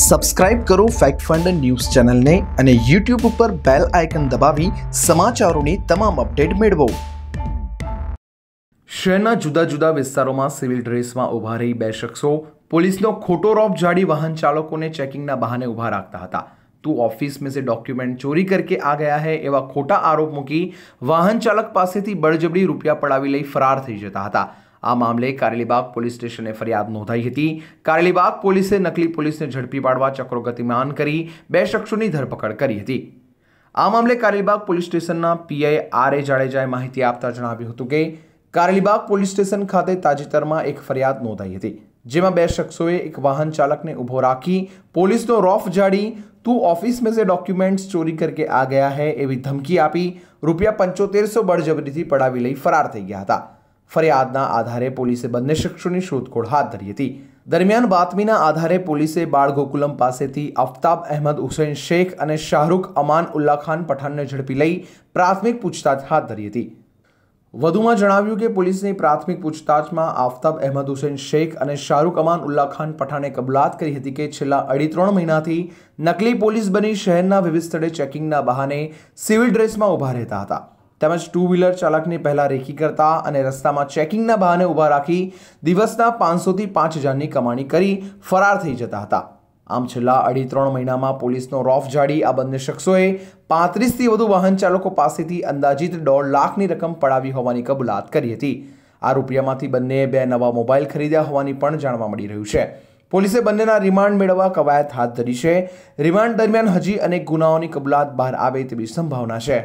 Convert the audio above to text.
subscribe કરો fact fund news ચેનલને અને યુટ્યુબ ઉપર બેલ આઇકન દબાવી સમાચારોની તમામ અપડેટ મેળવો શહેરના જુદા જુદા વિસ્તારોમાં સિવિલ ડ્રેસમાં ઊભા રહી બે શખ્સો પોલીસનો ખોટો રોપ જાડી વાહન ચાલકોને ચેકિંગના બહાને ઊભા રાખતા હતા તું ઓફિસ में से ડોક્યુમેન્ટ ચોરી करके આ ગયા હે એવા ખોટા આરોપ મૂકી વાહન ચાલક પાસેથી બળજબડી રૂપિયા પડાવી લઈ ફરાર થઈ જતા હતા આ મામલે કારેલીબાગ પોલીસ સ્ટેશને ફરિયાદ નોંધાઈ હતી કારેલીબાગ પોલીસે નકલી પોલીસને ઝડપી પાડવા ચક્રો ગતિમાન કરી બે શખ્સોની ધરપકડ કરી હતી આ મામલે કારેલીબાગ પોલીસ સ્ટેશનના પીઆઈ આર એ જાડેજાએ માહિતી આપતા જણાવ્યું હતું કે કારેલીબાગ પોલીસ સ્ટેશન ખાતે તાજેતરમાં એક ફરિયાદ નોંધાઈ હતી જેમાં બે શખ્સોએ એક વાહન ચાલકને ઊભો રાખી પોલીસનો રોફ જાડી તું ઓફિસ મેં સે ડોક્યુમેન્ટ્સ ચોરી કરકે આ ગયા હે એવી ધમકી આપી રૂપિયા પંચોતેરસો બળજબરીથી પડાવી લઈ ફરાર થઈ ગયા હતા ફરિયાદના આધારે પોલીસે બંને શખ્સોની શોધખોળ હાથ ધરી હતી દરમિયાન બાતમીના આધારે પોલીસે બાળગોકુલમ પાસેથી અફતાબ અહેમદ હુસૈન શેખ અને શાહરૂખ અમાન ઉલ્લા ખાન પઠાણને ઝડપી લઈ પ્રાથમિક પૂછતાછ હાથ ધરી હતી વધુમાં જણાવ્યું કે પોલીસની પ્રાથમિક પૂછતાછમાં આફતાબ અહેમદ હુસૈન શેખ અને શાહરૂખ અમાન ઉલ્લા ખાન પઠાણે કબૂલાત કરી હતી કે છેલ્લા અઢી ત્રણ મહિનાથી નકલી પોલીસ બની શહેરના વિવિધ સ્થળે ચેકિંગના બહાને સિવિલ ડ્રેસમાં ઊભા રહેતા હતા તેમજ ટુ વ્હીલર ચાલકને પહેલાં રેખી કરતા અને રસ્તામાં ચેકિંગના બહાને ઊભા રાખી દિવસના પાંચસોથી પાંચ હજારની કમાણી કરી ફરાર થઈ જતા હતા આમ છેલ્લા અઢી ત્રણ મહિનામાં પોલીસનો રોફ જાડી આ બંને શખ્સોએ પાંત્રીસથી વધુ વાહન ચાલકો પાસેથી અંદાજિત દોઢ લાખની રકમ પડાવી હોવાની કબૂલાત કરી હતી આ રૂપિયામાંથી બંનેએ બે નવા મોબાઈલ ખરીદ્યા હોવાની પણ જાણવા મળી રહ્યું છે પોલીસે બંનેના રિમાન્ડ મેળવવા કવાયત હાથ ધરી છે રિમાન્ડ દરમિયાન હજી અનેક ગુનાઓની કબૂલાત બહાર આવે તેવી સંભાવના છે